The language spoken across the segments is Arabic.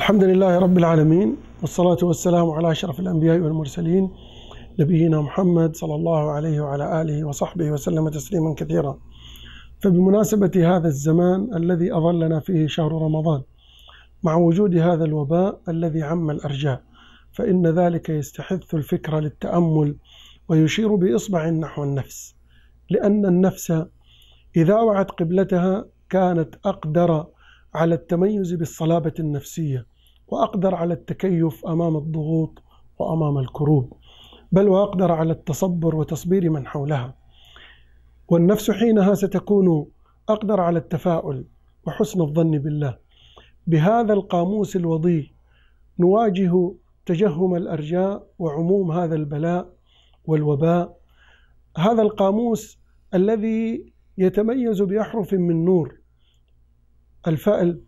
الحمد لله رب العالمين والصلاة والسلام على أشرف الأنبياء والمرسلين نبينا محمد صلى الله عليه وعلى آله وصحبه وسلم تسليما كثيرا فبمناسبة هذا الزمان الذي أظلنا فيه شهر رمضان مع وجود هذا الوباء الذي عم الأرجاء فإن ذلك يستحث الفكرة للتأمل ويشير بإصبع نحو النفس لأن النفس إذا وعت قبلتها كانت أقدر على التميز بالصلابة النفسية وأقدر على التكيف أمام الضغوط وأمام الكروب بل وأقدر على التصبر وتصبير من حولها والنفس حينها ستكون أقدر على التفاؤل وحسن الظن بالله بهذا القاموس الوضيء نواجه تجهم الأرجاء وعموم هذا البلاء والوباء هذا القاموس الذي يتميز بأحرف من نور الفأل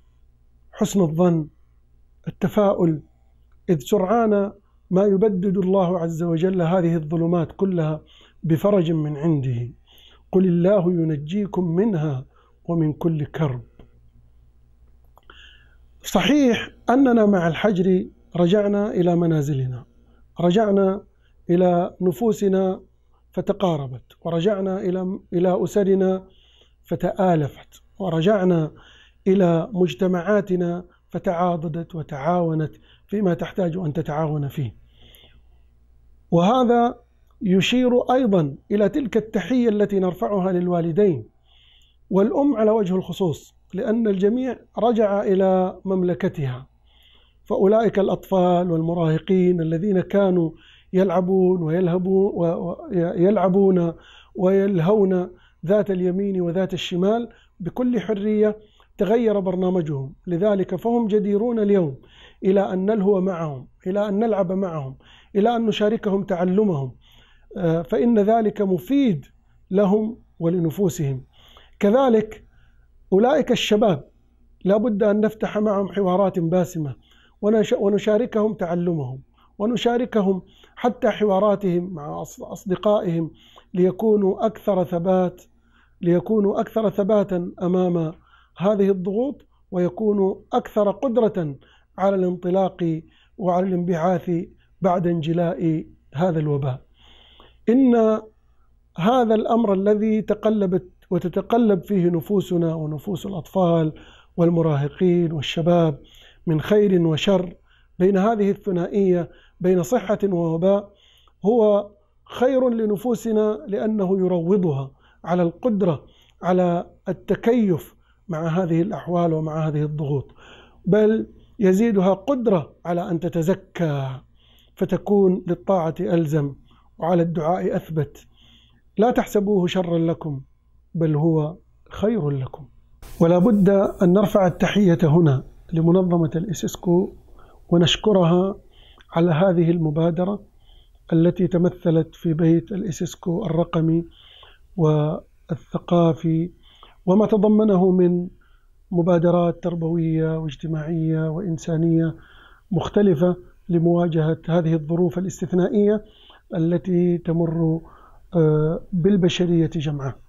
حسن الظن التفاؤل إذ سرعان ما يبدد الله عز وجل هذه الظلمات كلها بفرج من عنده قل الله ينجيكم منها ومن كل كرب صحيح أننا مع الحجر رجعنا إلى منازلنا رجعنا إلى نفوسنا فتقاربت ورجعنا إلى إلى أسرنا فتآلفت ورجعنا إلى مجتمعاتنا فتعاضدت وتعاونت فيما تحتاج أن تتعاون فيه وهذا يشير أيضا إلى تلك التحية التي نرفعها للوالدين والأم على وجه الخصوص لأن الجميع رجع إلى مملكتها فأولئك الأطفال والمراهقين الذين كانوا يلعبون ويلهبون ويلعبون ويلهون ذات اليمين وذات الشمال بكل حرية تغير برنامجهم لذلك فهم جديرون اليوم إلى أن نلهو معهم إلى أن نلعب معهم إلى أن نشاركهم تعلمهم آه، فإن ذلك مفيد لهم ولنفوسهم كذلك أولئك الشباب لا بد أن نفتح معهم حوارات باسمة ونشاركهم تعلمهم ونشاركهم حتى حواراتهم مع أصدقائهم ليكونوا أكثر ثبات ليكونوا أكثر ثباتا أمام هذه الضغوط ويكون أكثر قدرة على الانطلاق وعلى الانبعاث بعد انجلاء هذا الوباء إن هذا الأمر الذي تقلبت وتتقلب فيه نفوسنا ونفوس الأطفال والمراهقين والشباب من خير وشر بين هذه الثنائية بين صحة ووباء هو خير لنفوسنا لأنه يروضها على القدرة على التكيف مع هذه الأحوال ومع هذه الضغوط بل يزيدها قدرة على أن تتزكى فتكون للطاعة ألزم وعلى الدعاء أثبت لا تحسبوه شرا لكم بل هو خير لكم ولا بد أن نرفع التحية هنا لمنظمة الإسسكو ونشكرها على هذه المبادرة التي تمثلت في بيت الإسسكو الرقمي والثقافي وما تضمنه من مبادرات تربويه واجتماعيه وانسانيه مختلفه لمواجهه هذه الظروف الاستثنائيه التي تمر آه، بالبشريه جمعاً